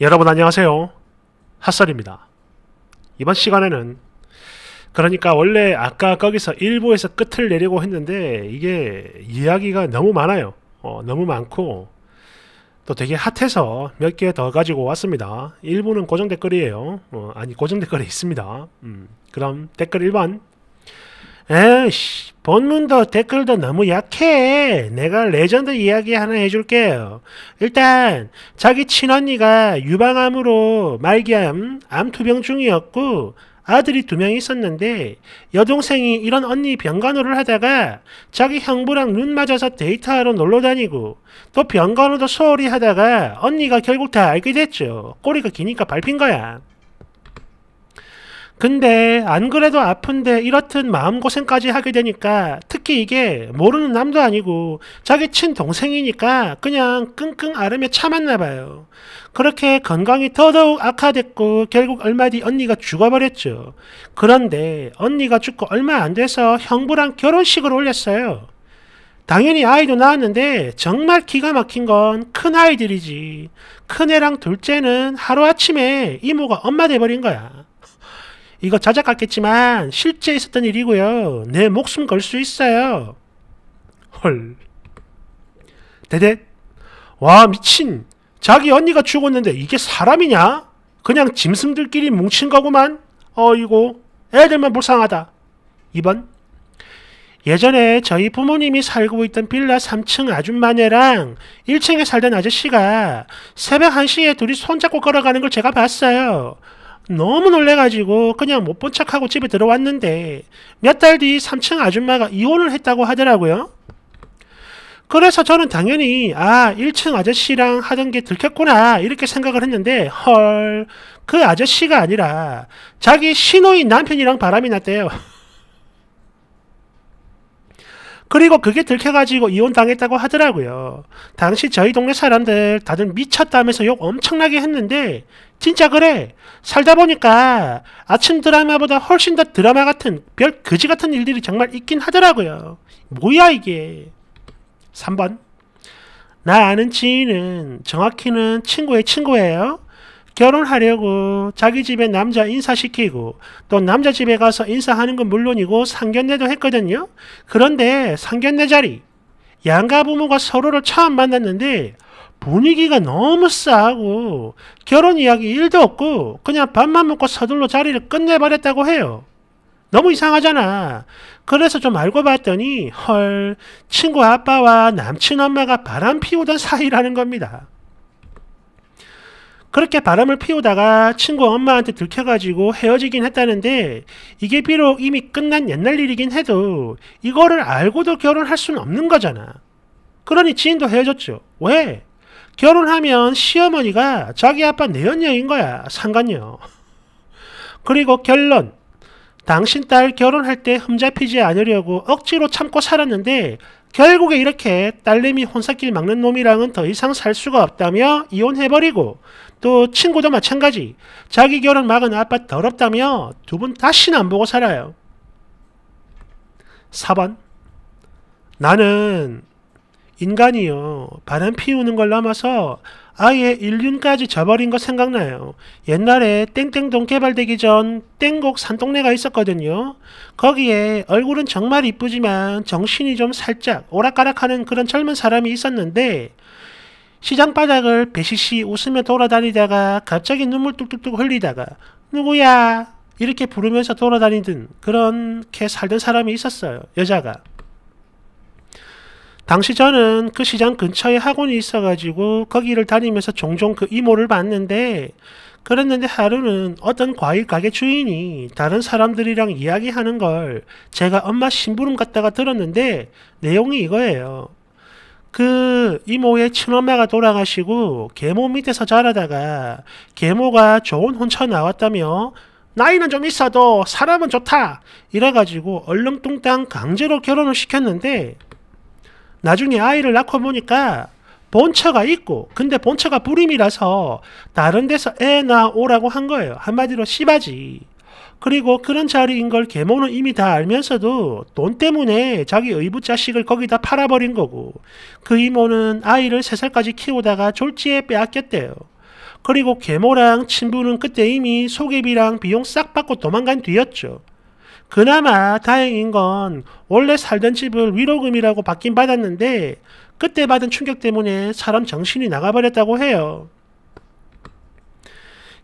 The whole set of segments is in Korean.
여러분 안녕하세요. 핫설입니다. 이번 시간에는 그러니까 원래 아까 거기서 1부에서 끝을 내려고 했는데 이게 이야기가 너무 많아요. 어, 너무 많고 또 되게 핫해서 몇 개 더 가지고 왔습니다. 1부는 고정 댓글이에요. 어, 아니 고정 댓글이 있습니다. 음, 그럼 댓글 1번 에이씨, 본문도 댓글도 너무 약해. 내가 레전드 이야기 하나 해줄게요. 일단, 자기 친언니가 유방암으로 말기암, 암투병 중이었고, 아들이 두 명 있었는데 여동생이 이런 언니 병간호를 하다가 자기 형부랑 눈 맞아서 데이트하러 놀러 다니고 또 병간호도 소홀히 하다가 언니가 결국 다 알게 됐죠. 꼬리가 기니까 밟힌 거야. 근데 안 그래도 아픈데 이렇듯 마음고생까지 하게 되니까 특히 이게 모르는 남도 아니고 자기 친동생이니까 그냥 끙끙 앓으며 참았나 봐요. 그렇게 건강이 더더욱 악화됐고 결국 얼마 뒤 언니가 죽어버렸죠. 그런데 언니가 죽고 얼마 안 돼서 형부랑 결혼식을 올렸어요. 당연히 아이도 낳았는데 정말 기가 막힌 건 큰 아이들이지. 큰 애랑 둘째는 하루아침에 이모가 엄마 돼버린 거야. 이거 자작같겠지만 실제 있었던 일이고요. 내 목숨 걸 수 있어요. 헐. 대대. 와 미친. 자기 언니가 죽었는데 이게 사람이냐? 그냥 짐승들끼리 뭉친 거구만. 어이고 애들만 불쌍하다. 2번. 예전에 저희 부모님이 살고 있던 빌라 3층 아줌마네랑 1층에 살던 아저씨가 새벽 1시에 둘이 손잡고 걸어가는 걸 제가 봤어요. 너무 놀래가지고 그냥 못 본 척하고 집에 들어왔는데 몇 달 뒤 3층 아줌마가 이혼을 했다고 하더라고요. 그래서 저는 당연히 아 1층 아저씨랑 하던 게 들켰구나 이렇게 생각을 했는데 헐 그 아저씨가 아니라 자기 신호인 남편이랑 바람이 났대요. 그리고 그게 들켜가지고 이혼당했다고 하더라고요. 당시 저희 동네 사람들 다들 미쳤다면서 욕 엄청나게 했는데 진짜 그래. 살다 보니까 아침 드라마보다 훨씬 더 드라마 같은 별 거지 같은 일들이 정말 있긴 하더라고요. 뭐야 이게. 3번. 나 아는 지인은 정확히는 친구의 친구예요. 결혼하려고 자기 집에 남자 인사시키고 또 남자 집에 가서 인사하는 건 물론이고 상견례도 했거든요. 그런데 상견례 자리 양가 부모가 서로를 처음 만났는데 분위기가 너무 싸하고 결혼 이야기 일도 없고 그냥 밥만 먹고 서둘러 자리를 끝내버렸다고 해요. 너무 이상하잖아. 그래서 좀 알고 봤더니 헐 친구 아빠와 남친 엄마가 바람 피우던 사이라는 겁니다. 그렇게 바람을 피우다가 친구 엄마한테 들켜가지고 헤어지긴 했다는데 이게 비록 이미 끝난 옛날 일이긴 해도 이거를 알고도 결혼할 수는 없는 거잖아. 그러니 지인도 헤어졌죠. 왜? 결혼하면 시어머니가 자기 아빠 내연녀인 거야. 상관요. 그리고 결론. 당신 딸 결혼할 때 흠잡히지 않으려고 억지로 참고 살았는데 결국에 이렇게 딸내미 혼사길 막는 놈이랑은 더 이상 살 수가 없다며 이혼해버리고 또 친구도 마찬가지 자기 결혼 막은 아빠 더럽다며 두 분 다시는 안 보고 살아요. 4번 나는 인간이요. 바람 피우는 걸 넘어서 아예 인륜까지 져버린 거 생각나요. 옛날에 땡땡동 개발되기 전 땡곡 산동네가 있었거든요. 거기에 얼굴은 정말 이쁘지만 정신이 좀 살짝 오락가락하는 그런 젊은 사람이 있었는데 시장 바닥을 배시시 웃으며 돌아다니다가 갑자기 눈물 뚝뚝뚝 흘리다가 누구야 이렇게 부르면서 돌아다니던 그렇게 살던 사람이 있었어요. 여자가. 당시 저는 그 시장 근처에 학원이 있어가지고 거기를 다니면서 종종 그 이모를 봤는데 그랬는데 하루는 어떤 과일 가게 주인이 다른 사람들이랑 이야기하는 걸 제가 엄마 심부름 갔다가 들었는데 내용이 이거예요. 그 이모의 친엄마가 돌아가시고 계모 밑에서 자라다가 계모가 좋은 혼처 나왔다며 나이는 좀 있어도 사람은 좋다 이래가지고 얼렁뚱땅 강제로 결혼을 시켰는데 나중에 아이를 낳고 보니까 본처가 있고 근데 본처가 불임이라서 다른 데서 애 낳아오라고 한 거예요. 한마디로 씨바지. 그리고 그런 자리인 걸 계모는 이미 다 알면서도 돈 때문에 자기 의붓자식을 거기다 팔아버린 거고 그 이모는 아이를 세살까지 키우다가 졸지에 빼앗겼대요. 그리고 계모랑 친부는 그때 이미 소개비랑 비용 싹 받고 도망간 뒤였죠. 그나마 다행인 건 원래 살던 집을 위로금이라고 받긴 받았는데 그때 받은 충격 때문에 사람 정신이 나가버렸다고 해요.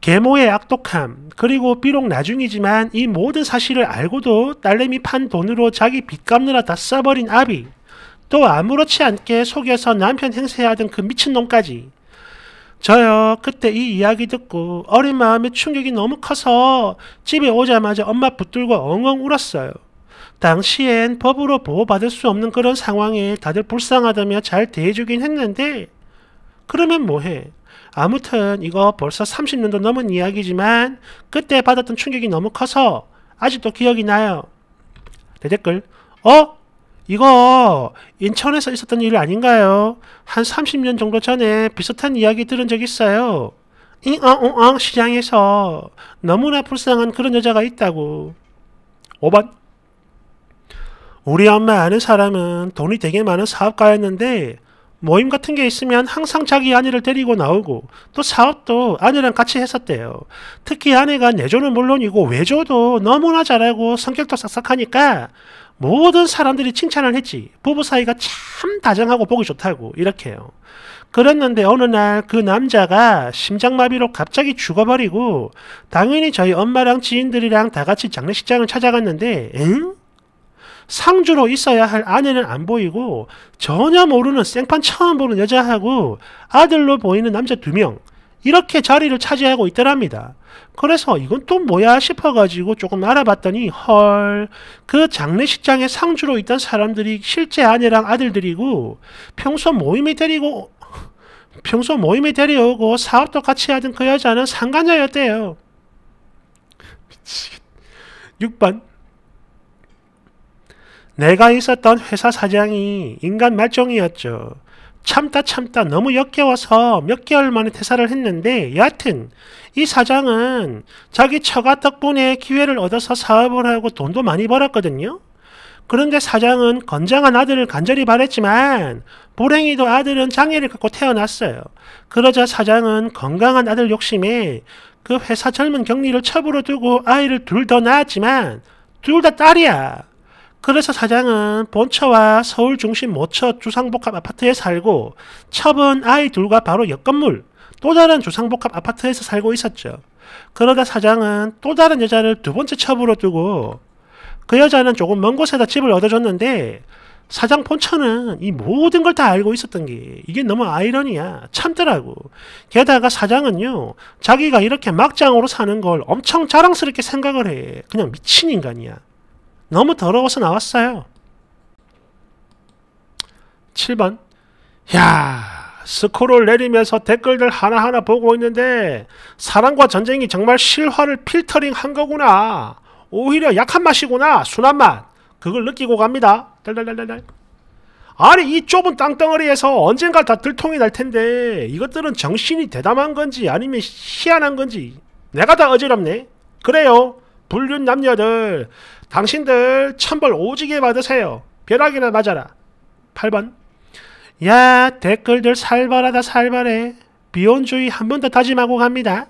계모의 악독함, 그리고 비록 나중이지만 이 모든 사실을 알고도 딸내미 판 돈으로 자기 빚 갚느라 다 써버린 아비, 또 아무렇지 않게 속여서 남편 행세하던 그 미친놈까지 저요 그때 이 이야기 듣고 어린 마음에 충격이 너무 커서 집에 오자마자 엄마 붙들고 엉엉 울었어요. 당시엔 법으로 보호받을 수 없는 그런 상황에 다들 불쌍하다며 잘 대해주긴 했는데 그러면 뭐해? 아무튼 이거 벌써 30년도 넘은 이야기지만 그때 받았던 충격이 너무 커서 아직도 기억이 나요. 대 댓글 어? 이거 인천에서 있었던 일 아닌가요? 한 30년 정도 전에 비슷한 이야기 들은 적 있어요. 잉엉엉 시장에서 너무나 불쌍한 그런 여자가 있다고. 5번. 우리 엄마 아는 사람은 돈이 되게 많은 사업가였는데 모임 같은 게 있으면 항상 자기 아내를 데리고 나오고 또 사업도 아내랑 같이 했었대요. 특히 아내가 내조는 물론이고 외조도 너무나 잘하고 성격도 싹싹하니까 모든 사람들이 칭찬을 했지. 부부 사이가 참 다정하고 보기 좋다고 이렇게요. 그랬는데 어느 날 그 남자가 심장마비로 갑자기 죽어버리고 당연히 저희 엄마랑 지인들이랑 다 같이 장례식장을 찾아갔는데 엥? 상주로 있어야 할 아내는 안 보이고 전혀 모르는 생판 처음 보는 여자하고 아들로 보이는 남자 두 명. 이렇게 자리를 차지하고 있더랍니다. 그래서 이건 또 뭐야 싶어가지고 조금 알아봤더니 헐 그 장례식장에 상주로 있던 사람들이 실제 아내랑 아들들이고 평소 모임에 데리고 평소 모임에 데려오고 사업도 같이 하던 그 여자는 상간녀였대요. 미치겠. 6번 내가 있었던 회사 사장이 인간 말종이었죠. 참다 참다 너무 역겨워서 몇 개월 만에 퇴사를 했는데 여하튼 이 사장은 자기 처가 덕분에 기회를 얻어서 사업을 하고 돈도 많이 벌었거든요. 그런데 사장은 건장한 아들을 간절히 바랬지만 불행히도 아들은 장애를 갖고 태어났어요. 그러자 사장은 건강한 아들 욕심에 그 회사 젊은 경리를 첩부로 두고 아이를 둘 더 낳았지만 둘 다 딸이야. 그래서 사장은 본처와 서울 중심 모처 주상복합 아파트에 살고 첩은 아이 둘과 바로 옆 건물 또 다른 주상복합 아파트에서 살고 있었죠. 그러다 사장은 또 다른 여자를 두 번째 첩으로 두고 그 여자는 조금 먼 곳에다 집을 얻어줬는데 사장 본처는 이 모든 걸 다 알고 있었던 게 이게 너무 아이러니야 참더라고 게다가 사장은요 자기가 이렇게 막장으로 사는 걸 엄청 자랑스럽게 생각을 해 그냥 미친 인간이야 너무 더러워서 나왔어요. 7번 야 스크롤 내리면서 댓글들 하나하나 보고 있는데 사랑과 전쟁이 정말 실화를 필터링한 거구나. 오히려 약한 맛이구나. 순한 맛. 그걸 느끼고 갑니다. 달달달달달. 아니 이 좁은 땅덩어리에서 언젠가 다 들통이 날 텐데 이것들은 정신이 대담한 건지 아니면 희한한 건지 내가 다 어지럽네. 그래요. 불륜 남녀들 당신들 천벌 오지게 받으세요. 벼락이나 맞아라. 8번 야 댓글들 살벌하다 살벌해. 비혼주의 한 번 더 다짐하고 갑니다.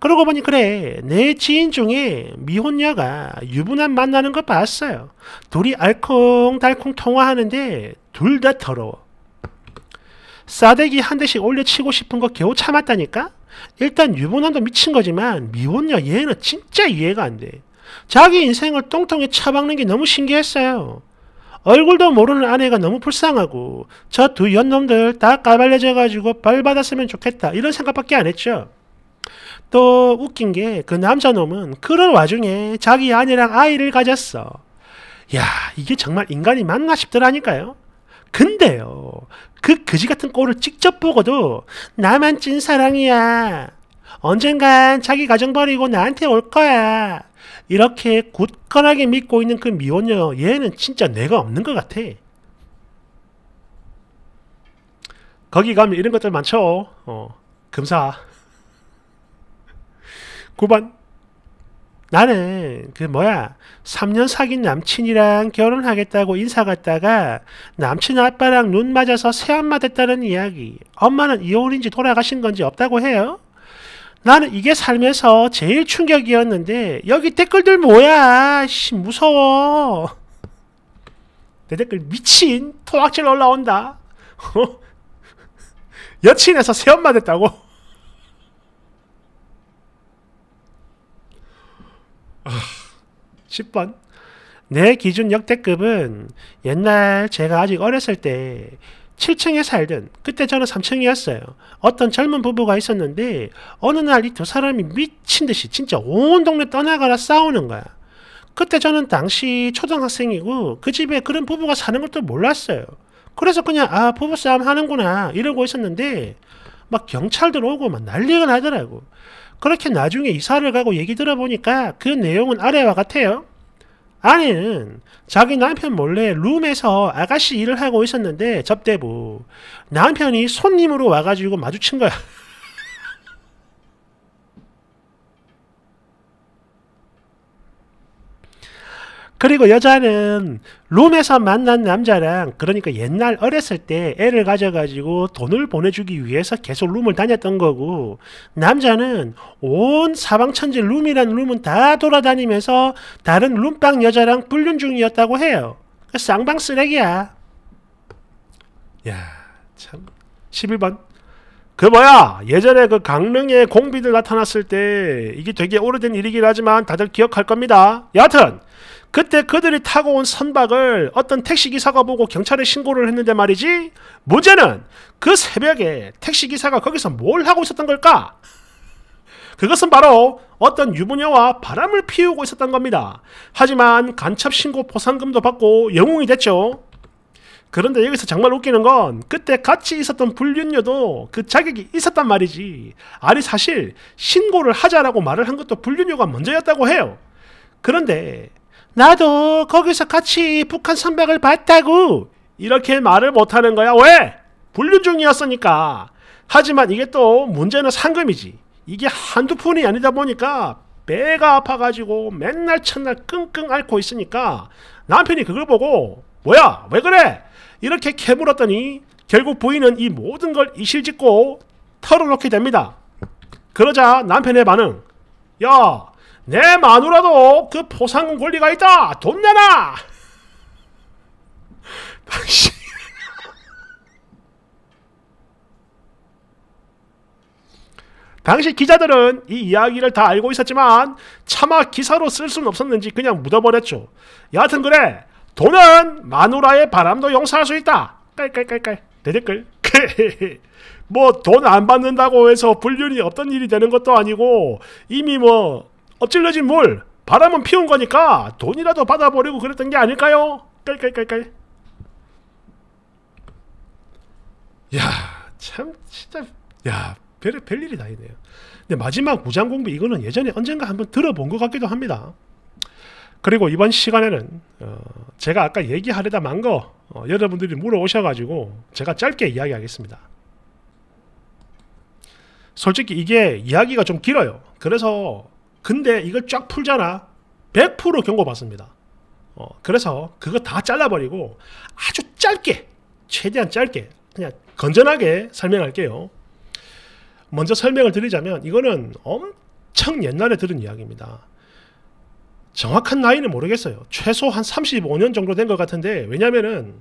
그러고 보니 그래 내 지인 중에 미혼녀가 유부남 만나는 거 봤어요. 둘이 알콩달콩 통화하는데 둘 다 더러워. 싸대기 한 대씩 올려치고 싶은 거 겨우 참았다니까? 일단 유부남도 미친 거지만 미혼녀 얘는 진짜 이해가 안 돼. 자기 인생을 똥통에 처박는 게 너무 신기했어요. 얼굴도 모르는 아내가 너무 불쌍하고 저 두 연놈들 다 까발려져가지고 벌 받았으면 좋겠다 이런 생각밖에 안 했죠. 또 웃긴 게 그 남자놈은 그런 와중에 자기 아내랑 아이를 가졌어. 야 이게 정말 인간이 맞나 싶더라니까요. 근데요, 그거지 같은 꼴을 직접 보고도 나만 찐 사랑이야. 언젠간 자기 가정 버리고 나한테 올 거야. 이렇게 굳건하게 믿고 있는 그 미혼녀, 얘는 진짜 내가 없는 것 같아. 거기 가면 이런 것들 많죠. 어, 금사. 9번 나는 그 뭐야 3년 사귄 남친이랑 결혼하겠다고 인사 갔다가 남친 아빠랑 눈 맞아서 새엄마 됐다는 이야기 엄마는 이혼인지 돌아가신 건지 없다고 해요 나는 이게 살면서 제일 충격이었는데 여기 댓글들 뭐야 씨 무서워 내 댓글 미친 토악질 올라온다 여친에서 새엄마 됐다고 10번. 아, 내 기준 역대급은 옛날 제가 아직 어렸을 때 7층에 살던 그때 저는 3층이었어요. 어떤 젊은 부부가 있었는데 어느 날 이 두 사람이 미친 듯이 진짜 온 동네 떠나가라 싸우는 거야. 그때 저는 당시 초등학생이고 그 집에 그런 부부가 사는 것도 몰랐어요. 그래서 그냥 아 부부싸움 하는구나 이러고 있었는데 막 경찰들 오고 막 난리가 나더라고. 그렇게 나중에 이사를 가고 얘기 들어보니까 그 내용은 아래와 같아요. 아내는 자기 남편 몰래 룸에서 아가씨 일을 하고 있었는데 접대부 남편이 손님으로 와가지고 마주친 거야. 그리고 여자는 룸에서 만난 남자랑 그러니까 옛날 어렸을 때 애를 가져가지고 돈을 보내주기 위해서 계속 룸을 다녔던 거고 남자는 온 사방천지 룸이란 룸은 다 돌아다니면서 다른 룸빵 여자랑 불륜 중이었다고 해요. 그 쌍방 쓰레기야. 야, 참. 11번. 그 뭐야 예전에 그 강릉에 공비들 나타났을 때 이게 되게 오래된 일이긴 하지만 다들 기억할 겁니다. 여하튼 그때 그들이 타고 온 선박을 어떤 택시기사가 보고 경찰에 신고를 했는데 말이지 문제는 그 새벽에 택시기사가 거기서 뭘 하고 있었던 걸까? 그것은 바로 어떤 유부녀와 바람을 피우고 있었던 겁니다. 하지만 간첩신고 보상금도 받고 영웅이 됐죠. 그런데 여기서 정말 웃기는 건 그때 같이 있었던 불륜녀도 그 자격이 있었단 말이지. 아니 사실 신고를 하자라고 말을 한 것도 불륜녀가 먼저였다고 해요. 그런데 나도 거기서 같이 북한 선박을 봤다고! 이렇게 말을 못하는 거야. 왜? 불륜 중이었으니까. 하지만 이게 또 문제는 상금이지. 이게 한두 푼이 아니다 보니까 배가 아파가지고 맨날 첫날 끙끙 앓고 있으니까 남편이 그걸 보고 뭐야 왜 그래 이렇게 캐물었더니 결국 부인은 이 모든 걸이실짓고 털어놓게 됩니다. 그러자 남편의 반응 야내 마누라도 그 포상금 권리가 있다! 돈 내놔! 당신 당시 기자들은 이 이야기를 다 알고 있었지만 차마 기사로 쓸 수는 없었는지 그냥 묻어버렸죠. 여하튼 그래 돈은 마누라의 바람도 용서할 수 있다. 깔깔깔깔 대댓글 뭐 돈 안 받는다고 해서 불륜이 없던 일이 되는 것도 아니고 이미 뭐 엎질러진 물 바람은 피운 거니까 돈이라도 받아버리고 그랬던 게 아닐까요? 깔깔깔깔 야참 진짜 야 별, 별일이 다 있네요 근데 마지막 무장공비 이거는 예전에 언젠가 한번 들어본 것 같기도 합니다 그리고 이번 시간에는 어, 제가 아까 얘기하려다 만거 어, 여러분들이 물어오셔가지고 제가 짧게 이야기하겠습니다 솔직히 이게 이야기가 좀 길어요 그래서 근데 이걸 쫙 풀잖아 100% 경고받습니다 어, 그래서 그거 다 잘라버리고 아주 짧게 최대한 짧게 그냥 건전하게 설명할게요 먼저 설명을 드리자면 이거는 엄청 옛날에 들은 이야기입니다 정확한 나이는 모르겠어요 최소 한 35년 정도 된 것 같은데 왜냐면은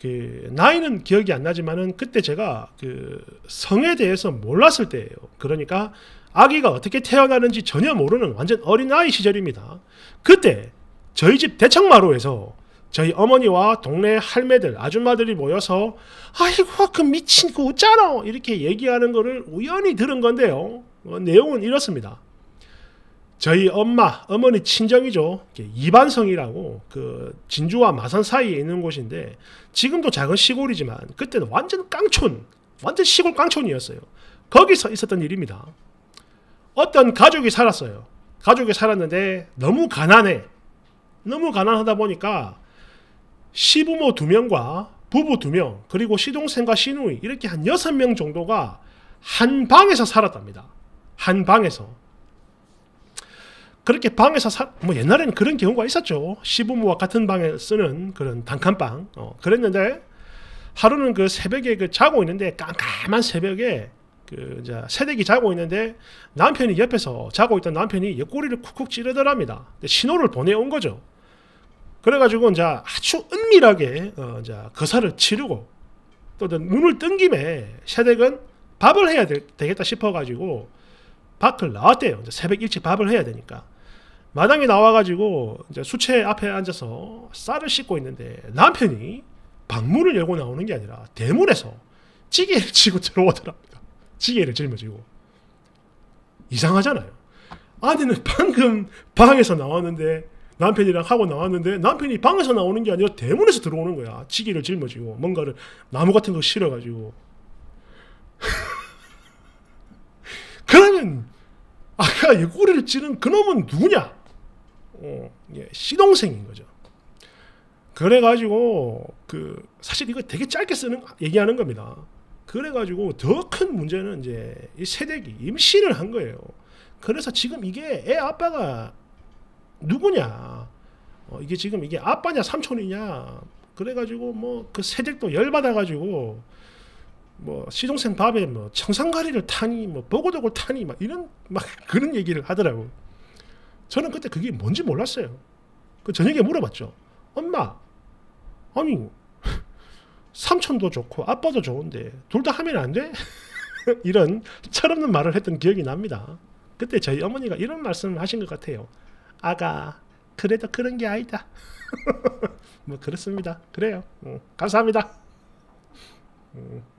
그 나이는 기억이 안 나지만은 그때 제가 그 성에 대해서 몰랐을 때예요 그러니까 아기가 어떻게 태어나는지 전혀 모르는 완전 어린아이 시절입니다. 그때 저희 집대청마루에서 저희 어머니와 동네 할매들, 아줌마들이 모여서 아이고 그 미친 거 그 웃잖아 이렇게 얘기하는 거를 우연히 들은 건데요. 어, 내용은 이렇습니다. 저희 엄마, 어머니 친정이죠. 이반성이라고 그 진주와 마산 사이에 있는 곳인데 지금도 작은 시골이지만 그때는 완전 깡촌, 완전 시골 깡촌이었어요. 거기서 있었던 일입니다. 어떤 가족이 살았어요. 가족이 살았는데 너무 가난해. 너무 가난하다 보니까 시부모 두 명과 부부 두 명, 그리고 시동생과 시누이 이렇게 한 여섯 명 정도가 한 방에서 살았답니다. 한 방에서. 그렇게 방에서 살, 뭐 옛날에는 그런 경우가 있었죠. 시부모와 같은 방에 쓰는 그런 단칸방. 어, 그랬는데 하루는 그 새벽에 그 자고 있는데 깜깜한 새벽에 그 이제 새댁이 자고 있는데 남편이 옆에서 자고 있던 남편이 옆구리를 쿡쿡 찌르더랍니다. 신호를 보내온 거죠. 그래가지고 이제 아주 은밀하게 어 이제 거사를 치르고 또 눈을 뜬 김에 새댁은 밥을 해야 되, 겠다 싶어가지고 밖을 나왔대요. 새벽 일찍 밥을 해야 되니까. 마당에 나와가지고 이제 수채 앞에 앉아서 쌀을 씻고 있는데 남편이 방문을 열고 나오는 게 아니라 대문에서 찌개를 치고 들어오더라. 지게를 짊어지고 이상하잖아요. 아내는 방금 방에서 나왔는데 남편이랑 하고 나왔는데 남편이 방에서 나오는 게 아니라 대문에서 들어오는 거야. 지게를 짊어지고 뭔가를 나무 같은 거 실어가지고 그러면 아까 꼬리를 찌른 그놈은 누구냐? 어, 예, 시동생인 거죠. 그래가지고 그 사실 이거 되게 짧게 쓰는 얘기하는 겁니다. 그래가지고 더 큰 문제는 이제 이 세대기 임신을 한 거예요. 그래서 지금 이게 애 아빠가 누구냐? 어, 이게 지금 이게 아빠냐 삼촌이냐? 그래가지고 뭐 그 세댁도 열 받아가지고 뭐 시동생 밥에 뭐 청산가리를 타니 뭐 보고독을 타니 막 이런 막 그런 얘기를 하더라고. 저는 그때 그게 뭔지 몰랐어요. 그 저녁에 물어봤죠. 엄마, 아니 삼촌도 좋고 아빠도 좋은데 둘 다 하면 안 돼? 이런 철없는 말을 했던 기억이 납니다. 그때 저희 어머니가 이런 말씀을 하신 것 같아요. 아가 그래도 그런 게 아니다. 뭐 그렇습니다. 그래요. 음, 감사합니다. 음.